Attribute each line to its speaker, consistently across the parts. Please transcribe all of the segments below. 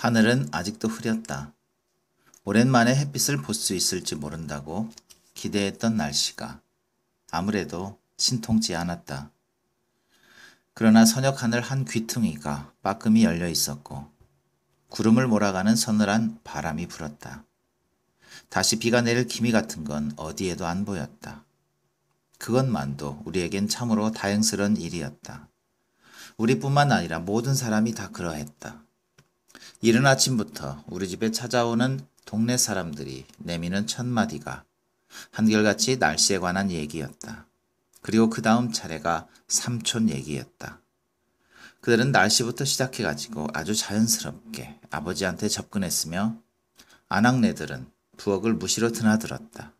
Speaker 1: 하늘은 아직도 흐렸다. 오랜만에 햇빛을 볼 수 있을지 모른다고 기대했던 날씨가 아무래도 신통치 않았다. 그러나 선역 하늘 한 귀퉁이가 빠끔히 열려 있었고 구름을 몰아가는 서늘한 바람이 불었다. 다시 비가 내릴 기미 같은 건 어디에도 안 보였다. 그것만도 우리에겐 참으로 다행스러운 일이었다. 우리뿐만 아니라 모든 사람이 다 그러했다. 이른 아침부터 우리 집에 찾아오는 동네 사람들이 내미는 첫 마디가 한결같이 날씨에 관한 얘기였다. 그리고 그 다음 차례가 삼촌 얘기였다. 그들은 날씨부터 시작해가지고 아주 자연스럽게 아버지한테 접근했으며 아낙네들은 부엌을 무시로 드나들었다.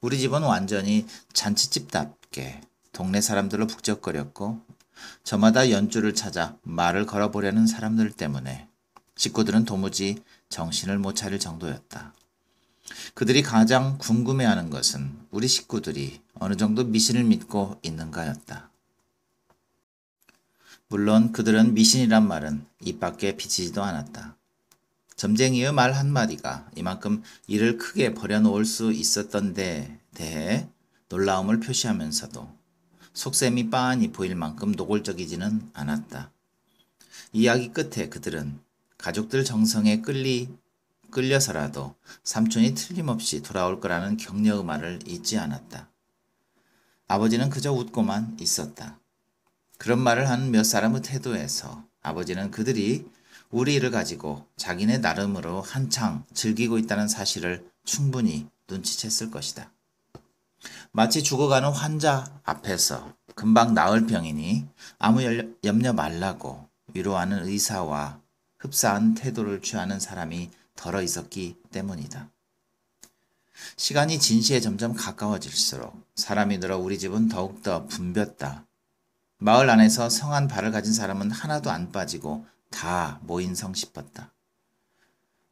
Speaker 1: 우리 집은 완전히 잔치집답게 동네 사람들로 북적거렸고 저마다 연주를 찾아 말을 걸어보려는 사람들 때문에 식구들은 도무지 정신을 못 차릴 정도였다. 그들이 가장 궁금해하는 것은 우리 식구들이 어느 정도 미신을 믿고 있는가였다. 물론 그들은 미신이란 말은 입 밖에 비치지도 않았다. 점쟁이의 말 한마디가 이만큼 일을 크게 벌여놓을수 있었던 데 대해 놀라움을 표시하면서도 속셈이 빤히 보일 만큼 노골적이지는 않았다. 이야기 끝에 그들은 가족들 정성에 끌리, 끌려서라도 삼촌이 틀림없이 돌아올 거라는 격려 의 말을 잊지 않았다. 아버지는 그저 웃고만 있었다. 그런 말을 한 몇 사람의 태도에서 아버지는 그들이 우리 일을 가지고 자기네 나름으로 한창 즐기고 있다는 사실을 충분히 눈치챘을 것이다. 마치 죽어가는 환자 앞에서 금방 나을 병이니 아무 염려 말라고 위로하는 의사와 흡사한 태도를 취하는 사람이 덜어 있었기 때문이다. 시간이 진시에 점점 가까워질수록 사람이 늘어 우리 집은 더욱더 붐볐다. 마을 안에서 성한 발을 가진 사람은 하나도 안 빠지고 다 모인성 싶었다.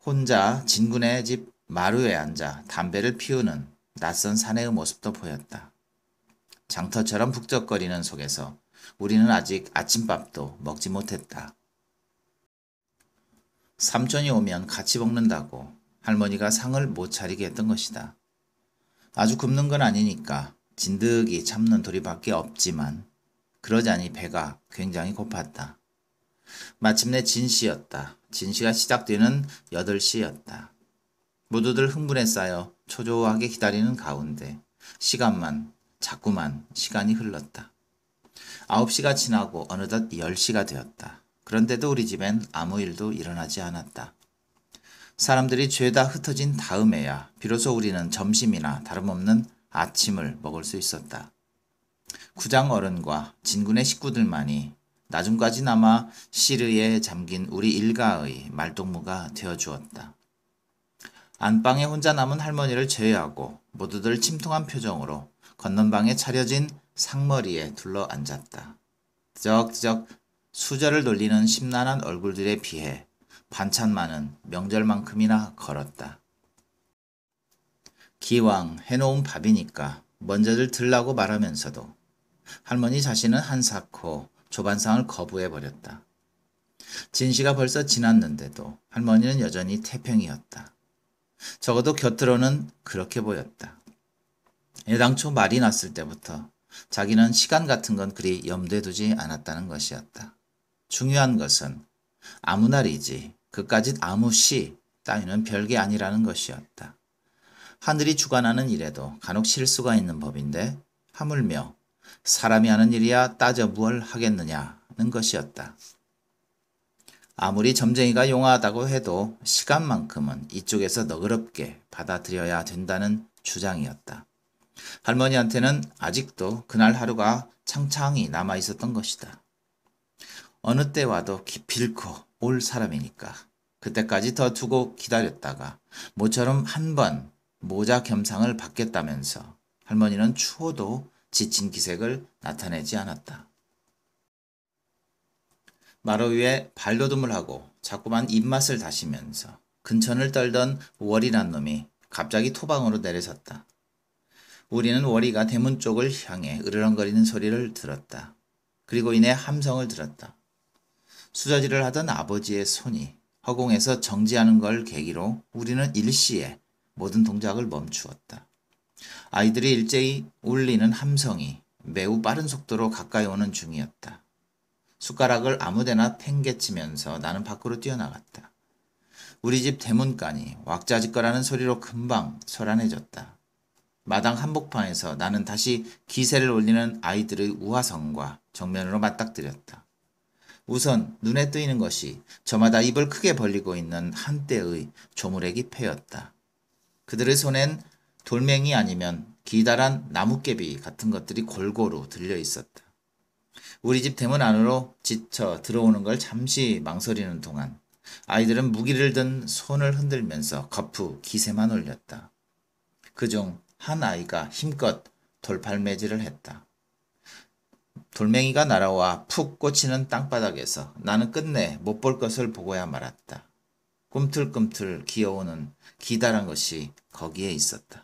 Speaker 1: 혼자 진군의 집 마루에 앉아 담배를 피우는 낯선 사내의 모습도 보였다. 장터처럼 북적거리는 속에서 우리는 아직 아침밥도 먹지 못했다. 삼촌이 오면 같이 먹는다고 할머니가 상을 못 차리게 했던 것이다. 아주 굶는 건 아니니까 진득이 참는 도리밖에 없지만 그러자니 배가 굉장히 고팠다. 마침내 진시였다. 진시가 시작되는 8시였다. 모두들 흥분에 쌓여 초조하게 기다리는 가운데 시간만 자꾸만 시간이 흘렀다. 9시가 지나고 어느덧 10시가 되었다. 그런데도 우리 집엔 아무 일도 일어나지 않았다. 사람들이 죄다 흩어진 다음에야 비로소 우리는 점심이나 다름없는 아침을 먹을 수 있었다. 구장 어른과 진군의 식구들만이 나중까지 남아 시르에 잠긴 우리 일가의 말동무가 되어 주었다. 안방에 혼자 남은 할머니를 제외하고 모두들 침통한 표정으로 건넌방에 차려진 상머리에 둘러 앉았다. 쩍쩍 수저를 돌리는 심란한 얼굴들에 비해 반찬만은 명절만큼이나 걸었다. 기왕 해놓은 밥이니까 먼저들 들라고 말하면서도 할머니 자신은 한사코 조반상을 거부해버렸다. 진시가 벌써 지났는데도 할머니는 여전히 태평이었다. 적어도 곁으로는 그렇게 보였다. 애당초 말이 났을 때부터 자기는 시간 같은 건 그리 염두에 두지 않았다는 것이었다. 중요한 것은 아무 날이지 그까짓 아무 시 따위는 별게 아니라는 것이었다. 하늘이 주관하는 일에도 간혹 실수가 있는 법인데 하물며 사람이 하는 일이야 따져 무얼 하겠느냐는 것이었다. 아무리 점쟁이가 용하다고 해도 시간만큼은 이쪽에서 너그럽게 받아들여야 된다는 주장이었다. 할머니한테는 아직도 그날 하루가 창창히 남아 있었던 것이다. 어느 때 와도 기필코 올 사람이니까 그때까지 더 두고 기다렸다가 모처럼 한 번 모자 겸상을 받겠다면서 할머니는 추호도 지친 기색을 나타내지 않았다. 마루 위에 발로듬을 하고 자꾸만 입맛을 다시면서 근천을 떨던 월이란 놈이 갑자기 토방으로 내려섰다. 우리는 월이가 대문 쪽을 향해 으르렁거리는 소리를 들었다. 그리고 이내 함성을 들었다. 수자질을 하던 아버지의 손이 허공에서 정지하는 걸 계기로 우리는 일시에 모든 동작을 멈추었다. 아이들이 일제히 울리는 함성이 매우 빠른 속도로 가까이 오는 중이었다. 숟가락을 아무데나 팽개치면서 나는 밖으로 뛰어나갔다. 우리 집 대문간이 왁자지껄하는 소리로 금방 소란해졌다. 마당 한복판에서 나는 다시 기세를 올리는 아이들의 우화성과 정면으로 맞닥뜨렸다. 우선 눈에 띄는 것이 저마다 입을 크게 벌리고 있는 한때의 조물애기 패였다. 그들의 손엔 돌멩이 아니면 기다란 나뭇개비 같은 것들이 골고루 들려 있었다. 우리 집 대문 안으로 지쳐 들어오는 걸 잠시 망설이는 동안 아이들은 무기를 든 손을 흔들면서 거푸 기세만 올렸다. 그중 한 아이가 힘껏 돌팔매질을 했다. 돌멩이가 날아와 푹 꽂히는 땅바닥에서 나는 끝내 못 볼 것을 보고야 말았다. 꿈틀꿈틀 기어오는 기다란 것이 거기에 있었다.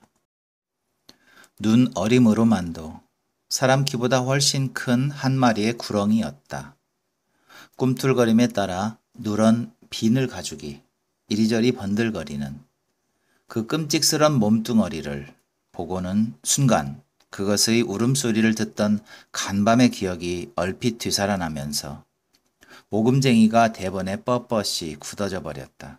Speaker 1: 눈 어림으로만도 사람 키보다 훨씬 큰 한 마리의 구렁이였다. 꿈틀거림에 따라 누런 비늘 가죽이 이리저리 번들거리는 그 끔찍스런 몸뚱어리를 보고는 순간 그것의 울음소리를 듣던 간밤의 기억이 얼핏 뒤살아나면서 모금쟁이가 대번에 뻣뻣이 굳어져 버렸다.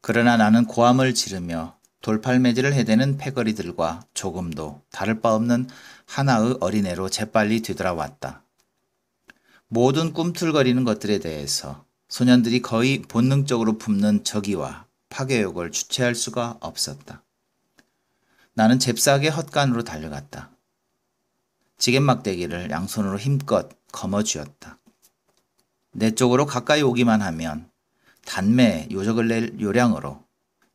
Speaker 1: 그러나 나는 고함을 지르며 돌팔매질을 해대는 패거리들과 조금도 다를 바 없는 하나의 어린애로 재빨리 뒤돌아왔다 모든 꿈틀거리는 것들에 대해서 소년들이 거의 본능적으로 품는 적기와 파괴욕을 주체할 수가 없었다. 나는 잽싸게 헛간으로 달려갔다. 지게막대기를 양손으로 힘껏 거머쥐었다. 내 쪽으로 가까이 오기만 하면 단매 요적을 낼 요량으로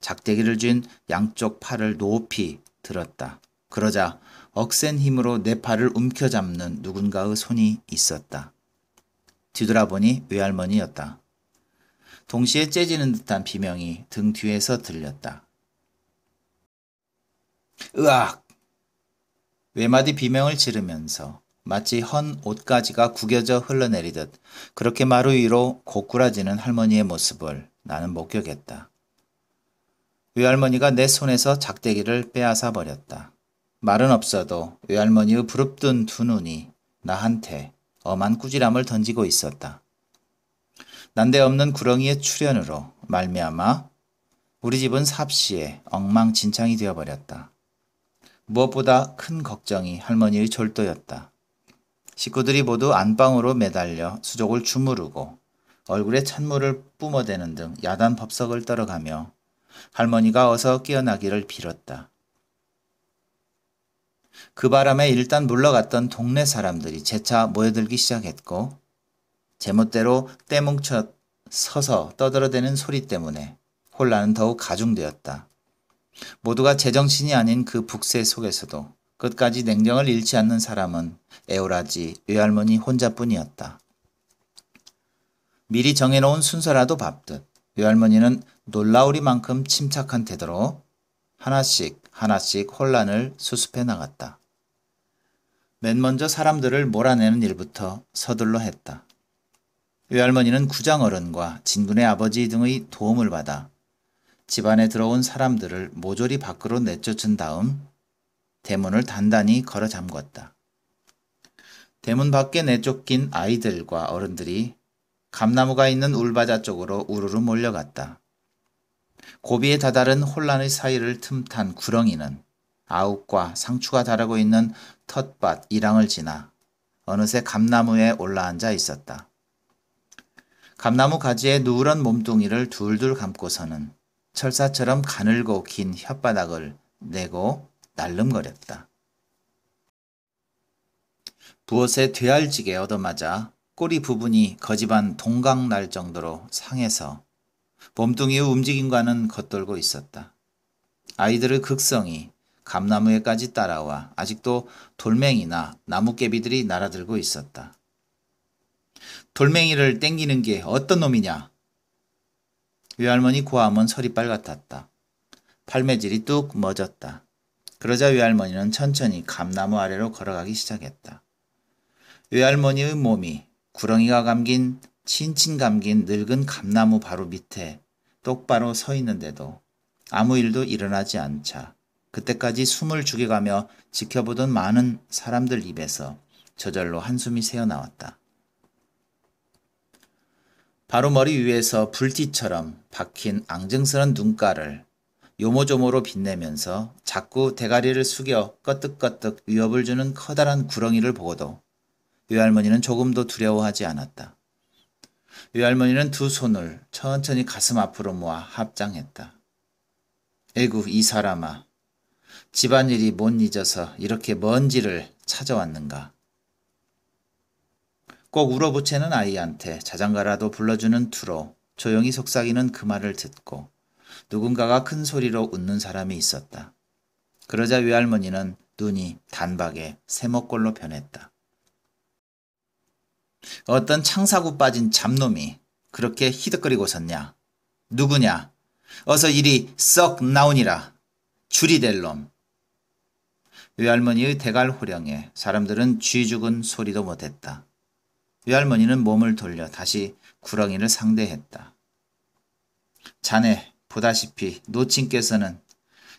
Speaker 1: 작대기를 쥔 양쪽 팔을 높이 들었다. 그러자 억센 힘으로 내 팔을 움켜잡는 누군가의 손이 있었다. 뒤돌아보니 외할머니였다. 동시에 째지는 듯한 비명이 등 뒤에서 들렸다. 으악! 외마디 비명을 지르면서 마치 헌 옷가지가 구겨져 흘러내리듯 그렇게 마루 위로 고꾸라지는 할머니의 모습을 나는 목격했다. 외할머니가 내 손에서 작대기를 빼앗아 버렸다. 말은 없어도 외할머니의 부릅뜬 두 눈이 나한테 엄한 꾸지람을 던지고 있었다. 난데없는 구렁이의 출현으로 말미암아 우리 집은 삽시에 엉망진창이 되어버렸다. 무엇보다 큰 걱정이 할머니의 졸도였다 식구들이 모두 안방으로 매달려 수족을 주무르고 얼굴에 찬물을 뿜어대는 등 야단 법석을 떨어가며 할머니가 어서 깨어나기를 빌었다. 그 바람에 일단 물러갔던 동네 사람들이 재차 모여들기 시작했고 제멋대로 때뭉쳐 서서 떠들어대는 소리 때문에 혼란은 더욱 가중되었다. 모두가 제정신이 아닌 그 북새 속에서도 끝까지 냉정을 잃지 않는 사람은 에오라지 외할머니 혼자뿐이었다. 미리 정해놓은 순서라도 밟듯 외할머니는 놀라우리만큼 침착한 태도로 하나씩 하나씩 혼란을 수습해 나갔다. 맨 먼저 사람들을 몰아내는 일부터 서둘러 했다. 외할머니는 구장 어른과 진군의 아버지 등의 도움을 받아 집안에 들어온 사람들을 모조리 밖으로 내쫓은 다음 대문을 단단히 걸어 잠궜다. 대문 밖에 내쫓긴 아이들과 어른들이 감나무가 있는 울바자 쪽으로 우르르 몰려갔다. 고비에 다다른 혼란의 사이를 틈탄 구렁이는 아욱과 상추가 자라고 있는 텃밭 이랑을 지나 어느새 감나무에 올라앉아 있었다. 감나무 가지에 누런 몸뚱이를 둘둘 감고서는 철사처럼 가늘고 긴 혓바닥을 내고 날름거렸다. 부엇에 되알지게 얻어맞아 꼬리 부분이 거집반 동강 날 정도로 상해서 몸뚱이의 움직임과는 겉돌고 있었다. 아이들의 극성이 감나무에까지 따라와 아직도 돌멩이나 나무깨비들이 날아들고 있었다. 돌멩이를 땡기는 게 어떤 놈이냐? 외할머니 고함은 그 서리 빨갛았다. 팔매질이 뚝 멎었다. 그러자 외할머니는 천천히 감나무 아래로 걸어가기 시작했다. 외할머니의 몸이 구렁이가 감긴 친친 감긴 늙은 감나무 바로 밑에 똑바로 서 있는데도 아무 일도 일어나지 않자 그때까지 숨을 죽여가며 지켜보던 많은 사람들 입에서 저절로 한숨이 새어나왔다. 바로 머리 위에서 불티처럼 박힌 앙증스런 눈가를 요모조모로 빛내면서 자꾸 대가리를 숙여 끄떡끄떡 위협을 주는 커다란 구렁이를 보고도 외할머니는 조금도 두려워하지 않았다. 외할머니는 두 손을 천천히 가슴 앞으로 모아 합장했다. 에구 이 사람아 집안일이 못 잊어서 이렇게 먼 지를 찾아왔는가. 꼭 울어붙이는 아이한테 자장가라도 불러주는 투로 조용히 속삭이는 그 말을 듣고 누군가가 큰 소리로 웃는 사람이 있었다. 그러자 외할머니는 눈이 단박에 세먹골로 변했다. 어떤 창사구 빠진 잡놈이 그렇게 히득거리고 섰냐? 누구냐? 어서 이리 썩 나오니라. 줄이 될 놈. 외할머니의 대갈 호령에 사람들은 쥐 죽은 소리도 못했다. 외 할머니는 몸을 돌려 다시 구렁이를 상대했다. 자네 보다시피 노친께서는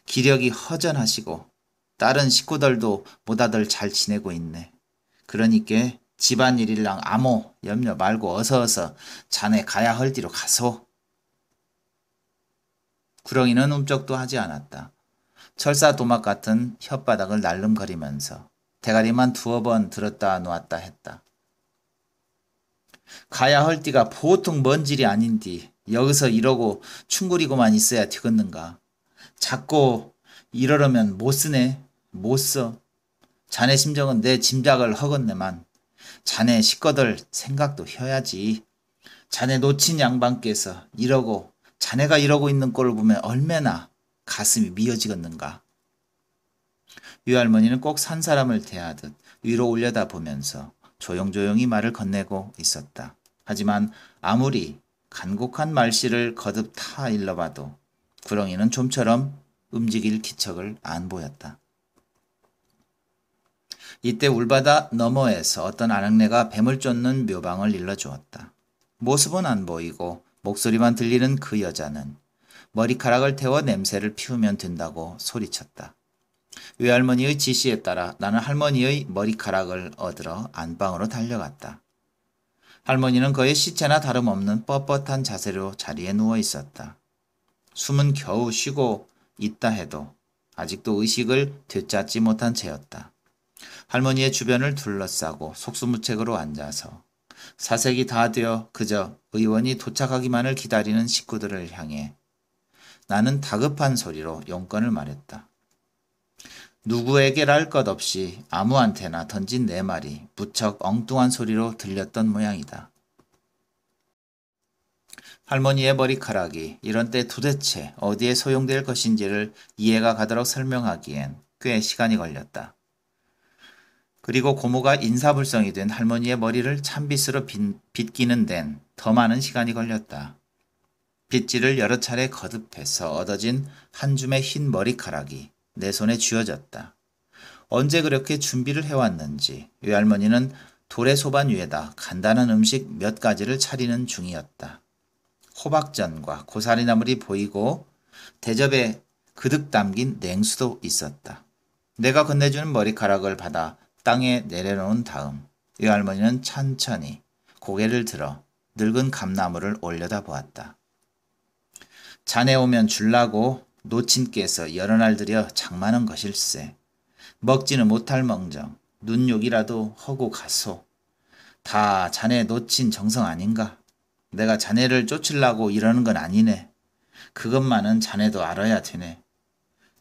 Speaker 1: 기력이 허전하시고 다른 식구들도 보다들 잘 지내고 있네. 그러니께 집안일이랑 아무 염려 말고 어서 어서 자네 가야 할 뒤로 가소. 구렁이는 움쩍도 하지 않았다. 철사 도막 같은 혓바닥을 날름거리면서 대가리만 두어 번 들었다 놓았다 했다. 가야 헐띠가 보통 먼 질이 아닌디 여기서 이러고 충구리고만 있어야 되겠는가. 자꾸 이러려면 못 쓰네. 못 써. 자네 심정은 내 짐작을 허건네만. 자네 식거들 생각도 해야지. 자네 놓친 양반께서 이러고 자네가 이러고 있는 꼴을 보면 얼마나 가슴이 미어지겠는가. 유할머니는 꼭 산 사람을 대하듯 위로 올려다보면서 조용조용히 말을 건네고 있었다. 하지만 아무리 간곡한 말씨를 거듭 타일러봐도 구렁이는 좀처럼 움직일 기척을 안 보였다. 이때 울바다 너머에서 어떤 아낙네가 뱀을 쫓는 묘방을 일러주었다. 모습은 안 보이고 목소리만 들리는 그 여자는 머리카락을 태워 냄새를 피우면 된다고 소리쳤다. 외할머니의 그 지시에 따라 나는 할머니의 머리카락을 얻으러 안방으로 달려갔다. 할머니는 그의 시체나 다름없는 뻣뻣한 자세로 자리에 누워 있었다. 숨은 겨우 쉬고 있다 해도 아직도 의식을 되찾지 못한 채였다. 할머니의 주변을 둘러싸고 속수무책으로 앉아서 사색이 다 되어 그저 의원이 도착하기만을 기다리는 식구들을 향해 나는 다급한 소리로 용건을 말했다. 누구에게랄 것 없이 아무한테나 던진 내 말이 무척 엉뚱한 소리로 들렸던 모양이다. 할머니의 머리카락이 이런 때 도대체 어디에 소용될 것인지를 이해가 가도록 설명하기엔 꽤 시간이 걸렸다. 그리고 고모가 인사불성이 된 할머니의 머리를 찬빛으로 빗, 기는 데는 더 많은 시간이 걸렸다. 빗질을 여러 차례 거듭해서 얻어진 한 줌의 흰 머리카락이 내 손에 쥐어졌다. 언제 그렇게 준비를 해왔는지 외할머니는 돌의 소반 위에다 간단한 음식 몇 가지를 차리는 중이었다. 호박전과 고사리나물이 보이고 대접에 그득 담긴 냉수도 있었다. 내가 건네주는 머리카락을 받아 땅에 내려놓은 다음 외할머니는 천천히 고개를 들어 늙은 감나무를 올려다 보았다. 자네 오면 줄라고 노친께서 여러 날 들여 장만한 것일세. 먹지는 못할 멍정 눈욕이라도 허고 가소. 다 자네 놓친 정성 아닌가? 내가 자네를 쫓으려고 이러는 건 아니네. 그것만은 자네도 알아야 되네.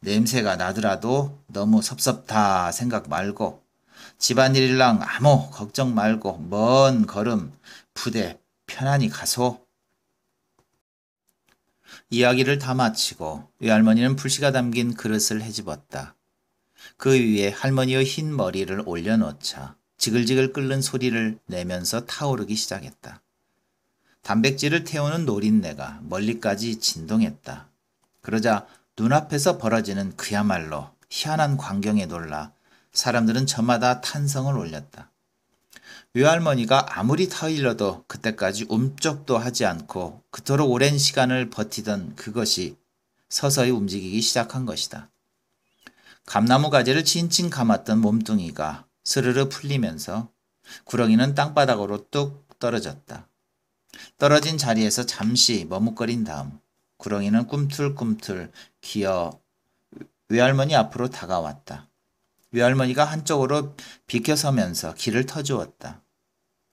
Speaker 1: 냄새가 나더라도 너무 섭섭다 생각 말고 집안일이랑 아무 걱정 말고 먼 걸음 부대 편안히 가소. 이야기를 다 마치고 외할머니는 불씨가 담긴 그릇을 헤집었다. 그 위에 할머니의 흰 머리를 올려놓자 지글지글 끓는 소리를 내면서 타오르기 시작했다. 단백질을 태우는 노린내가 멀리까지 진동했다. 그러자 눈앞에서 벌어지는 그야말로 희한한 광경에 놀라 사람들은 저마다 탄성을 올렸다. 외할머니가 아무리 타일러도 그때까지 움쩍도 하지 않고 그토록 오랜 시간을 버티던 그것이 서서히 움직이기 시작한 것이다. 감나무 가지를 칭칭 감았던 몸뚱이가 스르르 풀리면서 구렁이는 땅바닥으로 뚝 떨어졌다. 떨어진 자리에서 잠시 머뭇거린 다음 구렁이는 꿈틀꿈틀 기어 외할머니 앞으로 다가왔다. 외할머니가 한쪽으로 비켜서면서 길을 터주었다.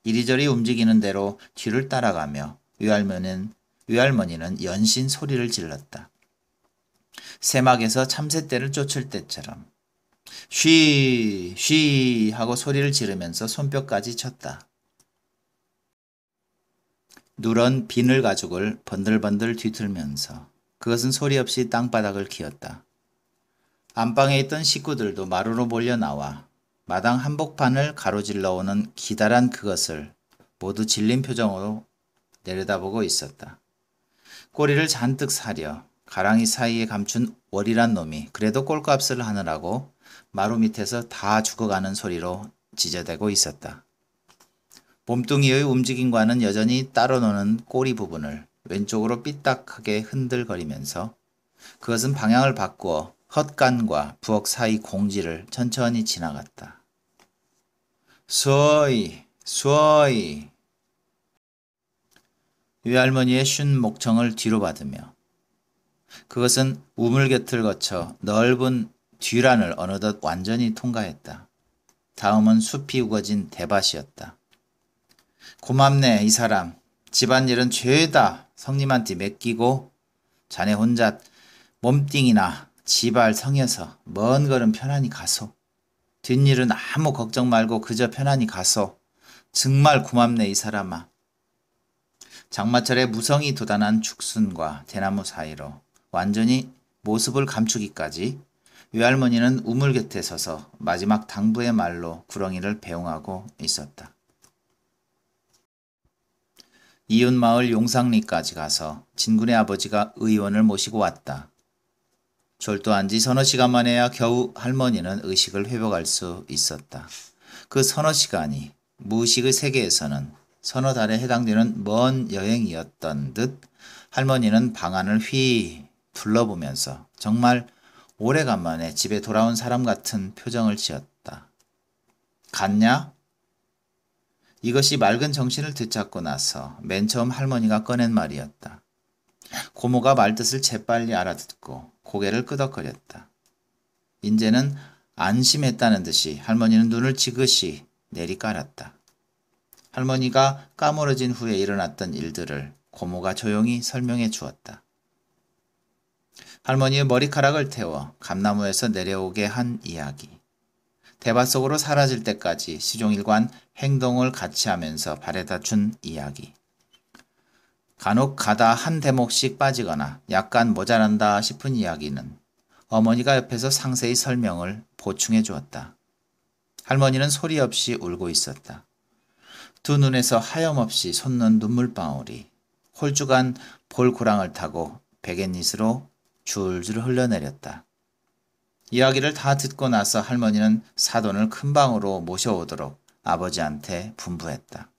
Speaker 1: 이리저리 움직이는 대로 뒤를 따라가며 외할머니는, 외할머니는 연신 소리를 질렀다. 새막에서 참새떼를 쫓을 때처럼 쉬, 쉬 하고 소리를 지르면서 손뼉까지 쳤다. 누런 비늘 가죽을 번들번들 뒤틀면서 그것은 소리 없이 땅바닥을 기었다. 안방에 있던 식구들도 마루로 몰려 나와 마당 한복판을 가로질러 오는 기다란 그것을 모두 질린 표정으로 내려다보고 있었다. 꼬리를 잔뜩 사려 가랑이 사이에 감춘 월이란 놈이 그래도 꼴값을 하느라고 마루 밑에서 다 죽어가는 소리로 지저대고 있었다. 몸뚱이의 움직임과는 여전히 따로 노는 꼬리 부분을 왼쪽으로 삐딱하게 흔들거리면서 그것은 방향을 바꾸어 헛간과 부엌 사이 공지를 천천히 지나갔다. 수어이, 수어이. 외할머니의 쉰 목청을 뒤로 받으며 그것은 우물 곁을 거쳐 넓은 뒤란을 어느덧 완전히 통과했다. 다음은 숲이 우거진 대밭이었다. 고맙네 이 사람. 집안일은 죄다 성님한테 맡기고 자네 혼자 몸띵이나 지발 성에서 먼 걸음 편안히 가소. 뒷일은 아무 걱정 말고 그저 편안히 가소. 정말 고맙네 이 사람아. 장마철에 무성이 도단한 축순과 대나무 사이로 완전히 모습을 감추기까지 외할머니는 우물 곁에 서서 마지막 당부의 말로 구렁이를 배웅하고 있었다. 이웃마을 용상리까지 가서 진군의 아버지가 의원을 모시고 왔다. 졸도한지 서너 시간 만에야 겨우 할머니는 의식을 회복할 수 있었다. 그 서너 시간이 무의식의 세계에서는 서너 달에 해당되는 먼 여행이었던 듯 할머니는 방안을 휘 둘러보면서 정말 오래간만에 집에 돌아온 사람 같은 표정을 지었다. 갔냐? 이것이 맑은 정신을 되찾고 나서 맨 처음 할머니가 꺼낸 말이었다. 고모가 말뜻을 재빨리 알아듣고 고개를 끄덕거렸다. 인제는 안심했다는 듯이 할머니는 눈을 지그시 내리깔았다. 할머니가 까무러진 후에 일어났던 일들을 고모가 조용히 설명해 주었다. 할머니의 머리카락을 태워 감나무에서 내려오게 한 이야기. 대바 속으로 사라질 때까지 시종일관 행동을 같이 하면서 발에다 준 이야기. 간혹 가다 한 대목씩 빠지거나 약간 모자란다 싶은 이야기는 어머니가 옆에서 상세히 설명을 보충해 주었다. 할머니는 소리 없이 울고 있었다. 두 눈에서 하염없이 솟는 눈물방울이 홀쭉한 볼구랑을 타고 베갯잇으로 줄줄 흘러내렸다. 이야기를 다 듣고 나서 할머니는 사돈을 큰 방으로 모셔오도록 아버지한테 분부했다.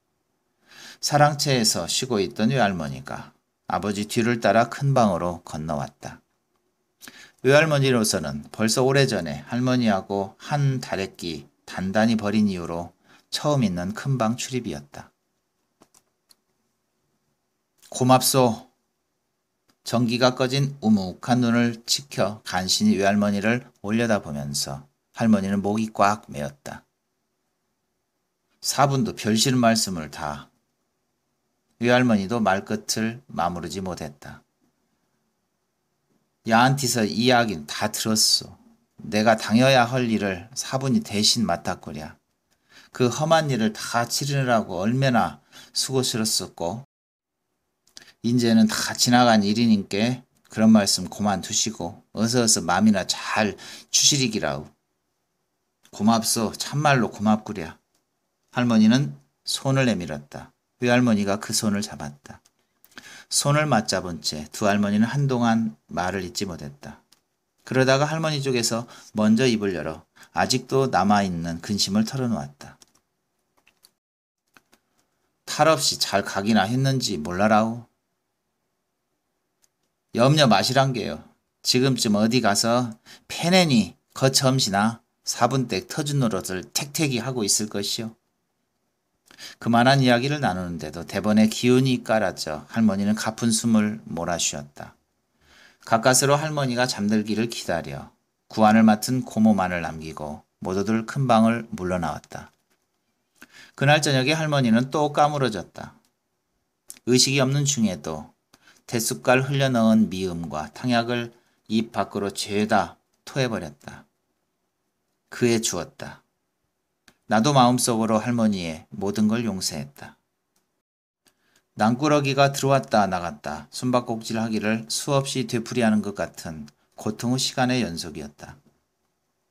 Speaker 1: 사랑채에서 쉬고 있던 외할머니가 아버지 뒤를 따라 큰 방으로 건너왔다. 외할머니로서는 벌써 오래전에 할머니하고 한 다래끼 단단히 버린 이후로 처음 있는 큰 방 출입이었다. 고맙소. 전기가 꺼진 우묵한 눈을 지켜 간신히 외할머니를 올려다보면서 할머니는 목이 꽉 메었다. 사분도 별싫은 말씀을 다 위할머니도 말끝을 마무르지 못했다. 야한티서 이야긴 다 들었소. 내가 당여야 할 일을 사분이 대신 맡았거랴. 그 험한 일을 다 치르느라고 얼마나 수고스럽었고 이제는 다 지나간 일이니께 그런 말씀 고만두시고 어서 어서 맘이나 잘 추시리기라우. 고맙소 참말로 고맙구랴. 할머니는 손을 내밀었다. 외 그 할머니가 그 손을 잡았다. 손을 맞잡은 채 두 할머니는 한동안 말을 잇지 못했다. 그러다가 할머니 쪽에서 먼저 입을 열어 아직도 남아있는 근심을 털어놓았다. 탈 없이 잘 가기나 했는지 몰라라오. 염려 마시란 게요. 지금쯤 어디 가서 패네니 거첨시나 사분댁 터준 노릇을 택택이 하고 있을 것이오 그만한 이야기를 나누는데도 대번에 기운이 깔았죠. 할머니는 가쁜 숨을 몰아쉬었다. 가까스로 할머니가 잠들기를 기다려 구안을 맡은 고모만을 남기고 모두들 큰 방을 물러나왔다. 그날 저녁에 할머니는 또 까무러졌다. 의식이 없는 중에도 대숟갈 흘려넣은 미음과 탕약을 입 밖으로 죄다 토해버렸다. 그에 주었다. 나도 마음속으로 할머니의 모든 걸 용서했다. 난꾸러기가 들어왔다 나갔다 숨바꼭질 하기를 수없이 되풀이하는 것 같은 고통의 시간의 연속이었다.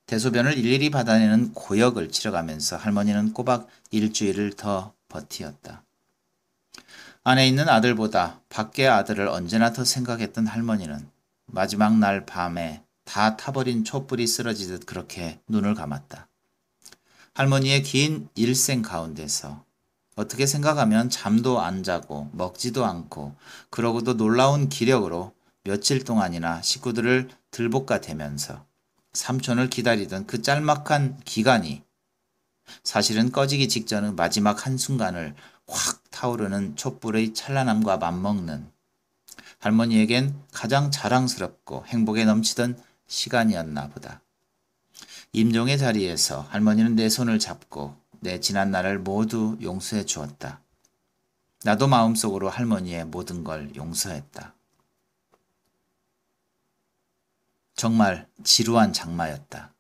Speaker 1: 대소변을 일일이 받아내는 고역을 치러가면서 할머니는 꼬박 일주일을 더 버티었다. 안에 있는 아들보다 밖에 아들을 언제나 더 생각했던 할머니는 마지막 날 밤에 다 타버린 촛불이 쓰러지듯 그렇게 눈을 감았다. 할머니의 긴 일생 가운데서 어떻게 생각하면 잠도 안 자고 먹지도 않고 그러고도 놀라운 기력으로 며칠 동안이나 식구들을 들볶아 대면서 삼촌을 기다리던 그 짤막한 기간이 사실은 꺼지기 직전의 마지막 한순간을 확 타오르는 촛불의 찬란함과 맞먹는 할머니에겐 가장 자랑스럽고 행복에 넘치던 시간이었나 보다. 임종의 자리에서 할머니는 내 손을 잡고 내 지난 날을 모두 용서해 주었다. 나도 마음속으로 할머니의 모든 걸 용서했다. 정말 지루한 장마였다.